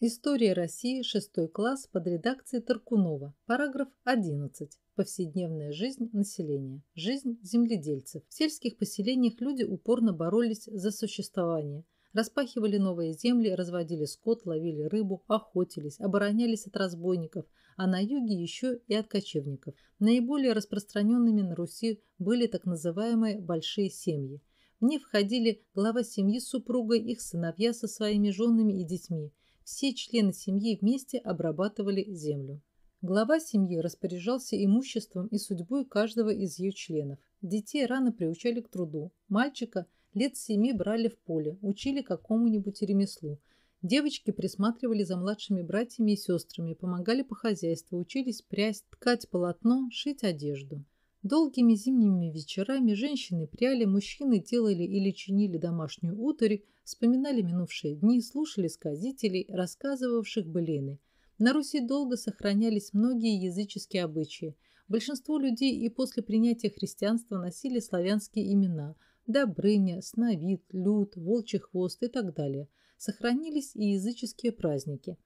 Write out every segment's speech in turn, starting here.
История России, шестой класс, под редакцией Таркунова. Параграф 11. Повседневная жизнь населения. Жизнь земледельцев. В сельских поселениях люди упорно боролись за существование – распахивали новые земли, разводили скот, ловили рыбу, охотились, оборонялись от разбойников, а на юге еще и от кочевников. Наиболее распространенными на Руси были так называемые «большие семьи». В них входили глава семьи с супругой, их сыновья со своими женами и детьми – все члены семьи вместе обрабатывали землю. Глава семьи распоряжался имуществом и судьбой каждого из ее членов. Детей рано приучали к труду. Мальчика лет семи брали в поле, учили какому-нибудь ремеслу. Девочки присматривали за младшими братьями и сестрами, помогали по хозяйству, учились прясть, ткать полотно, шить одежду. Долгими зимними вечерами женщины пряли, мужчины делали или чинили домашнюю утварь, вспоминали минувшие дни, слушали сказителей, рассказывавших былины. На Руси долго сохранялись многие языческие обычаи. Большинство людей и после принятия христианства носили славянские имена – Добрыня, Сновид, Люд, Волчий хвост и так далее. Сохранились и языческие праздники.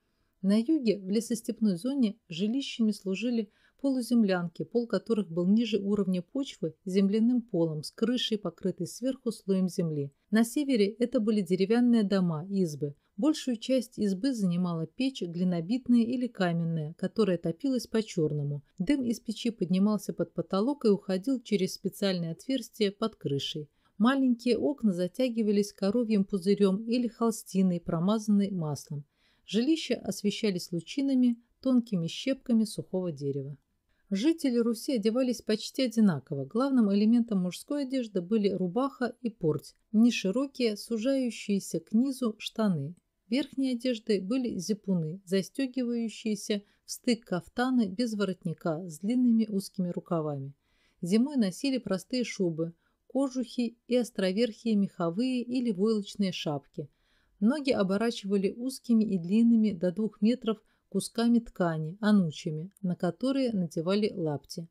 На юге, в лесостепной зоне, жилищами служили – полуземлянки, пол которых был ниже уровня почвы, земляным полом, с крышей, покрытой сверху слоем земли. На севере это были деревянные дома, избы. Большую часть избы занимала печь, глинобитная или каменная, которая топилась по-черному. Дым из печи поднимался под потолок и уходил через специальное отверстие под крышей. Маленькие окна затягивались коровьим пузырем или холстиной, промазанной маслом. Жилища освещались лучинами, тонкими щепками сухого дерева. Жители Руси одевались почти одинаково. Главным элементом мужской одежды были рубаха и порть, неширокие, сужающиеся к низу штаны. Верхней одеждой были зипуны, застегивающиеся в стык кафтаны без воротника с длинными узкими рукавами. Зимой носили простые шубы, кожухи и островерхие меховые или войлочные шапки. Ноги оборачивали узкими и длинными до двух метров кусками ткани, анучами, на которые надевали лапти.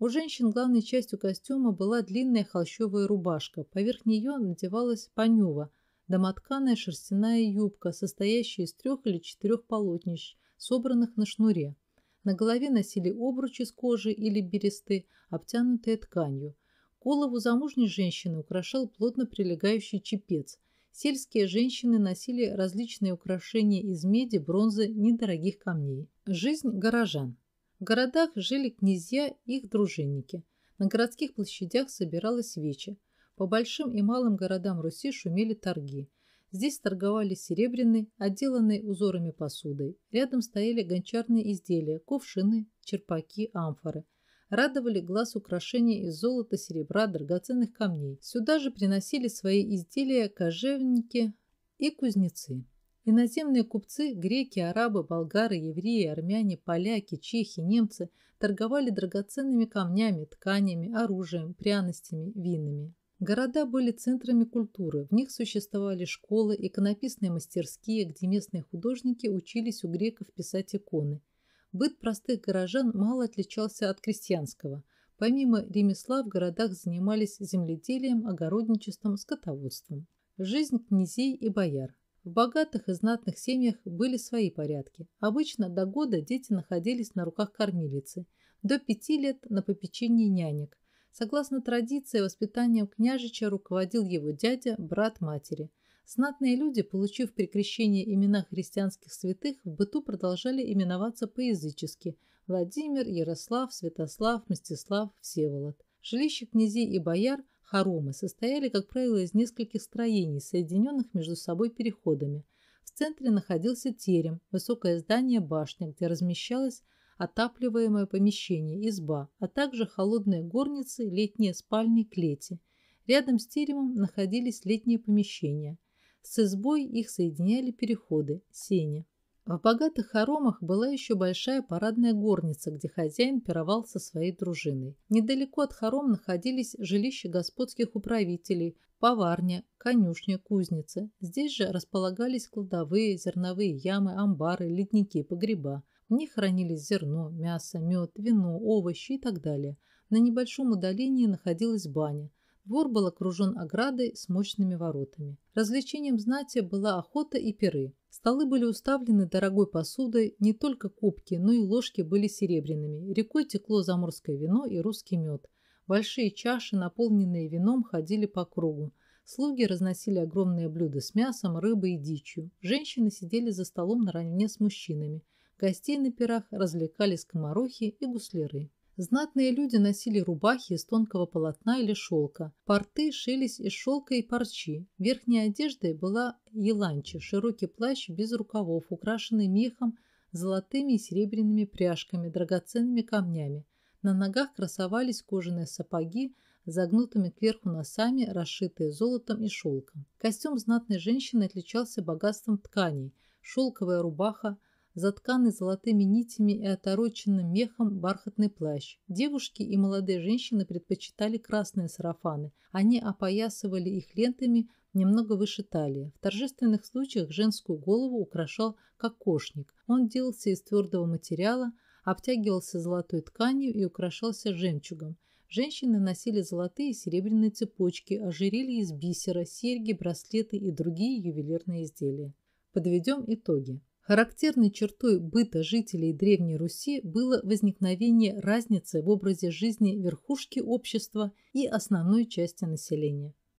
У женщин главной частью костюма была длинная холщовая рубашка, поверх нее надевалась панюва, домотканная шерстяная юбка, состоящая из трех или четырех полотнищ, собранных на шнуре. На голове носили обручи из кожи или бересты, обтянутые тканью. Голову замужней женщины украшал плотно прилегающий чепец – Сельские женщины носили различные украшения из меди, бронзы, недорогих камней. Жизнь горожан. В городах жили князья и их дружинники. На городских площадях собиралась веча. По большим и малым городам Руси шумели торги. Здесь торговали серебряной, отделанной узорами посудой. Рядом стояли гончарные изделия, кувшины, черпаки, амфоры – радовали глаз украшения из золота, серебра, драгоценных камней. Сюда же приносили свои изделия кожевники и кузнецы. Иноземные купцы – греки, арабы, болгары, евреи, армяне, поляки, чехи, немцы – торговали драгоценными камнями, тканями, оружием, пряностями, винами. Города были центрами культуры, в них существовали школы, иконописные мастерские, где местные художники учились у греков писать иконы – быт простых горожан мало отличался от крестьянского. Помимо ремесла в городах занимались земледелием, огородничеством, скотоводством. Жизнь князей и бояр. В богатых и знатных семьях были свои порядки. Обычно до года дети находились на руках кормилицы, до пяти лет на попечении нянек. Согласно традиции, воспитанием княжича руководил его дядя, брат матери – Знатные люди, получив при крещении имена христианских святых, в быту продолжали именоваться по-язычески – Владимир, Ярослав, Святослав, Мстислав, Всеволод. Жилища князей и бояр – хоромы – состояли, как правило, из нескольких строений, соединенных между собой переходами. В центре находился терем – высокое здание-башня, где размещалось отапливаемое помещение, изба, а также холодные горницы, летние спальни, клети. Рядом с теремом находились летние помещения – с избой их соединяли переходы, сени. В богатых хоромах была еще большая парадная горница, где хозяин пировал со своей дружиной. Недалеко от хором находились жилища господских управителей, поварня, конюшня, кузница. Здесь же располагались кладовые, зерновые ямы, амбары, ледники, погреба. В них хранились зерно, мясо, мед, вино, овощи и так далее. На небольшом удалении находилась баня – Двор был окружен оградой с мощными воротами. Развлечением знати была охота и перы. Столы были уставлены дорогой посудой, не только кубки, но и ложки были серебряными. Рекой текло заморское вино и русский мед. Большие чаши, наполненные вином, ходили по кругу. Слуги разносили огромные блюда с мясом, рыбой и дичью. Женщины сидели за столом наравне с мужчинами. Гостей на пирах развлекались комарухи и гусляры. Знатные люди носили рубахи из тонкого полотна или шелка. Порты шились из шелка и парчи. Верхней одеждой была еланчи, широкий плащ без рукавов, украшенный мехом, золотыми и серебряными пряжками, драгоценными камнями. На ногах красовались кожаные сапоги, загнутыми кверху носами, расшитые золотом и шелком. Костюм знатной женщины отличался богатством тканей. Шелковая рубаха – затканный золотыми нитями и отороченным мехом бархатный плащ. Девушки и молодые женщины предпочитали красные сарафаны. Они опоясывали их лентами немного выше талии. В торжественных случаях женскую голову украшал кокошник. Он делался из твердого материала, обтягивался золотой тканью и украшался жемчугом. Женщины носили золотые и серебряные цепочки, ожерелья из бисера, серьги, браслеты и другие ювелирные изделия. Подведем итоги. Характерной чертой быта жителей Древней Руси было возникновение разницы в образе жизни верхушки общества и основной части населения.